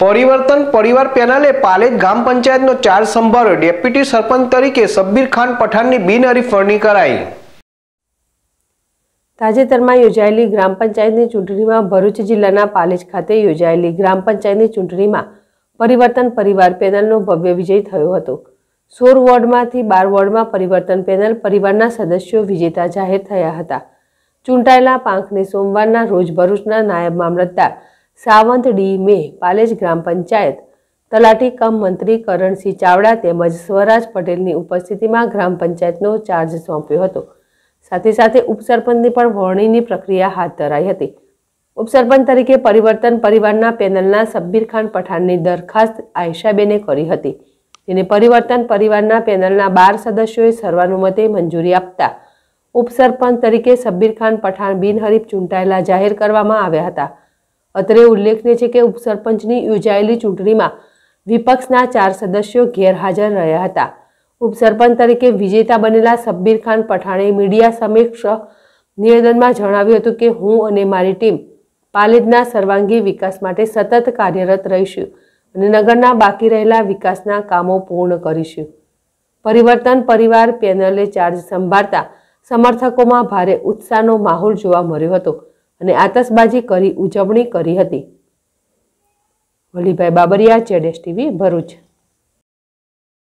પરિવર્તન પરિવાર પેનલે પાલેજ ગ્રામ પંચાયતનો ચાર સંભાળ્યો ડેપ્યુટી સરપંચ તરીકે સબ્બીર ખાન પઠાણની બિનહરી ફરણી કરાઈ તાજેતરમાં યોજાયેલી ગ્રામ પંચાયતની ચૂંટણીમાં ભરૂચ જિલ્લાના પાલેજ ખાતે યોજાયેલી ગ્રામ પંચાયતની ચૂંટણીમાં પરિવર્તન પરિવાર પેનલનો ભવ્ય વિજય થયો હતો સોળ વોર્ડમાંથી બાર વોર્ડમાં પરિવર્તન પેનલ પરિવારના સદસ્યો વિજેતા જાહેર થયા હતા ચૂંટાયેલા પાંખને સોમવારના રોજ ભરૂચના નાયબ મામલતદાર સાવંત ડી મે પાલેજ ગ્રામ પંચાયત તલાટી કમ મંત્રી કરણસિંહ ચાવડા તેમજ સ્વરાજ પટેલની ઉપસ્થિતિમાં ગ્રામ પંચાયતનો ચાર્જ સોંપ્યો હતો સાથે સાથે ઉપસરપંચની પણ વરણીની પ્રક્રિયા હાથ ધરાઈ હતી ઉપસરપંચ તરીકે પરિવર્તન પરિવારના પેનલના સબ્બીર ખાન પઠાણની દરખાસ્ત આયશાબેને કરી હતી જેને પરિવર્તન પરિવારના પેનલના બાર સદસ્યોએ સર્વાનુમતે મંજૂરી આપતા ઉપસરપંચ તરીકે સબ્બીર ખાન પઠાણ બિનહરીફ ચૂંટાયેલા જાહેર કરવામાં આવ્યા હતા અત્રે ઉલ્લેખનીય છે કે ઉપસરપંચની યોજાયેલી ચૂંટણીમાં વિપક્ષના ચાર સદસ્યો ગેરહાજર રહ્યા હતા ઉપસરપંચ તરીકે વિજેતા બનેલા સબ્બીર ખાન પઠાણે મીડિયા સમક્ષ નિવેદનમાં જણાવ્યું હતું કે હું અને મારી ટીમ પાલેદના સર્વાંગી વિકાસ માટે સતત કાર્યરત રહીશું અને નગરના બાકી રહેલા વિકાસના કામો પૂર્ણ કરીશું પરિવર્તન પરિવાર પેનલે ચાર્જ સંભાળતા સમર્થકોમાં ભારે ઉત્સાહનો માહોલ જોવા મળ્યો હતો અને આતશબાજી કરી ઉજવણી કરી હતી વલીભાઈ બાબરિયા ચેડેશ ટીવી ભરૂચ